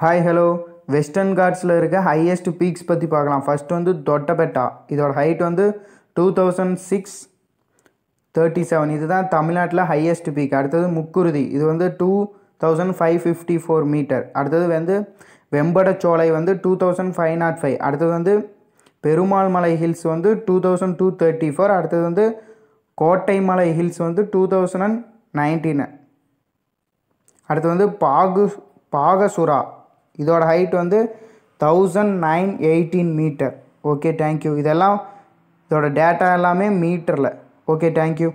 hi hello western காட்ஸில் இருக்க highest peaks பற்றி பார்க்கலாம் ஃபஸ்ட் வந்து தொட்டபெட்டா இதோட ஹைட் வந்து two thousand six thirty seven இதுதான் தமிழ்நாட்டில் ஹையஸ்ட் பீக் அடுத்தது முக்குருதி இது வந்து two thousand five fifty four meter அடுத்தது வந்து வெம்படச்சோலை வந்து two thousand five naught five அடுத்தது வந்து பெருமாள் மலை ஹில்ஸ் வந்து two thousand two thirty four அடுத்தது வந்து கோட்டை மலை ஹில்ஸ் வந்து டூ தௌசண்ட் அண்ட் நைன்டீன் அடுத்து வந்து பாகு பாகசுரா இதோட ஹைட் வந்து thousand nine eighteen meter okay thank you இதெல்லாம் இதோட டேட்டா எல்லாமே மீட்டரில் ஓகே தேங்க்யூ